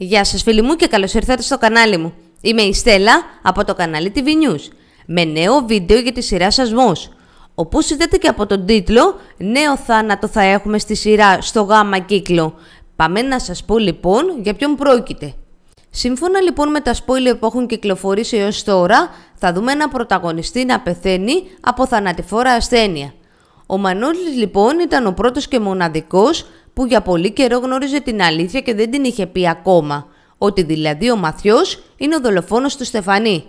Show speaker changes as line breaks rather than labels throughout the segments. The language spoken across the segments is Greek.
Γεια σας φίλοι μου και καλώς ήρθατε στο κανάλι μου. Είμαι η Στέλλα από το κανάλι TV News με νέο βίντεο για τη σειρά Σασμός. Όπως είδατε και από τον τίτλο, νέο θάνατο θα έχουμε στη σειρά στο γάμα κύκλο. Πάμε να σας πω λοιπόν για ποιον πρόκειται. Σύμφωνα λοιπόν με τα spoiler που έχουν κυκλοφορήσει έως τώρα, θα δούμε ένα πρωταγωνιστή να πεθαίνει από θανατηφόρα ασθένεια. Ο Μανώλης λοιπόν ήταν ο πρώτος και μοναδικός που για πολύ καιρό γνώριζε την αλήθεια και δεν την είχε πει ακόμα, ότι δηλαδή ο Μαθιός είναι ο δολοφόνος του Στεφανή.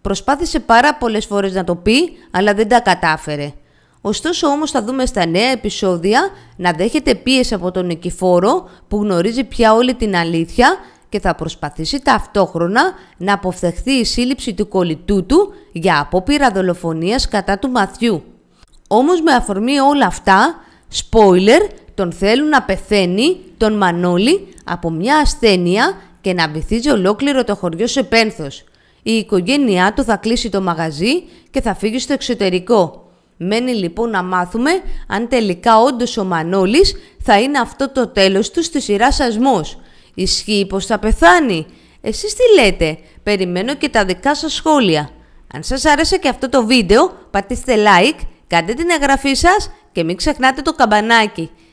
Προσπάθησε πάρα πολλές φορές να το πει, αλλά δεν τα κατάφερε. Ωστόσο όμως θα δούμε στα νέα επεισόδια να δέχεται πίεση από τον Νικηφόρο που γνωρίζει πια όλη την αλήθεια και θα προσπαθήσει ταυτόχρονα να αποφθεχθεί η σύλληψη του κολλητού του για απόπειρα δολοφονίας κατά του Μαθιού. Όμως με αφορμή όλα αυτά, spoiler, τον θέλουν να πεθαίνει, τον Μανώλη, από μια ασθένεια και να βυθίζει ολόκληρο το χωριό σε πένθος. Η οικογένειά του θα κλείσει το μαγαζί και θα φύγει στο εξωτερικό. Μένει λοιπόν να μάθουμε αν τελικά όντως ο Μανώλης θα είναι αυτό το τέλος του στη σειρά σασμός. Ισχύει πως θα πεθάνει. Εσείς τι λέτε, περιμένω και τα δικά σας σχόλια. Αν σας άρεσε και αυτό το βίντεο, πατήστε like, κάντε την εγγραφή σας και μην ξεχνάτε το καμπανάκι.